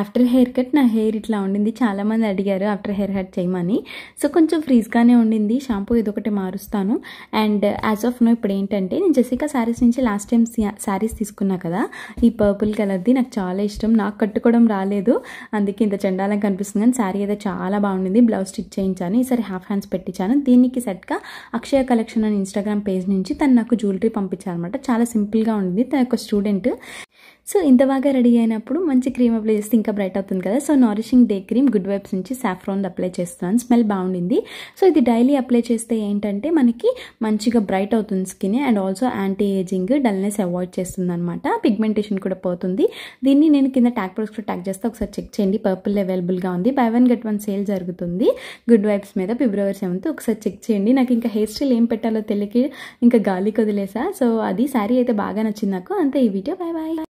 after hair cut నా hair ఇట్లా ఉండింది చాలామంది అడిగారు ఆఫ్టర్ హెయిర్ కట్ చేయమని సో కొంచెం ఫ్రీజ్గానే ఉండింది షాంపూ ఇదొకటి మారుస్తాను అండ్ యాజ్ ఆఫ్ నో ఇప్పుడు ఏంటంటే నేను జెసికా శారీస్ నుంచి లాస్ట్ టైం శారీస్ తీసుకున్నా కదా ఈ పర్పుల్ కలర్ది నాకు చాలా ఇష్టం నాకు కట్టుకోవడం రాలేదు అందుకే ఇంత చండాలం కనిపిస్తుంది కానీ శారీ అయితే చాలా బాగుండింది బ్లౌజ్ స్టిచ్ చేయించాను ఈసారి హాఫ్ హ్యాండ్స్ పెట్టించాను దీనికి సెట్గా అక్షయ కలెక్షన్ అని ఇన్స్టాగ్రామ్ పేజ్ నుంచి తను నాకు జ్యువెలరీ పంపించాలన్నమాట చాలా సింపుల్గా ఉండింది తన యొక్క స్టూడెంట్ సో ఇంత బాగా రెడీ అయినప్పుడు మంచి క్రీమ్ అప్లై చేస్తే ఇంకా బ్రైట్ అవుతుంది కదా so nourishing day cream good vibes నుంచి సాఫ్రాన్ అప్లై చేస్తున్నాను స్మెల్ బాగుండింది సో ఇది డైలీ అప్లై చేస్తే ఏంటంటే మనకి మంచిగా బ్రైట్ అవుతుంది skin and also anti ageing dullness avoid చేస్తుంది అనమాట పిగ్మెంటేషన్ కూడా పోతుంది దీన్ని నేను కింద ట్యాగ్ కూడా ట్యాగ్ చేస్తే ఒకసారి చెక్ చేయండి పర్పుల్ అవైలబుల్గా ఉంది buy one get one sale జరుగుతుంది గుడ్ వైబ్స్ మీద ఫిబ్రవరి సెవెంత్ ఒకసారి చెక్ చేయండి నాకు ఇంకా హెయిర్ స్టైల్ ఏం పెట్టాలో తెలియక ఇంకా గాలికి వదిలేసా సో అది శారీ అయితే బాగా నచ్చింది నాకు అంతే ఈ వీడియో బాయ్ బాయ్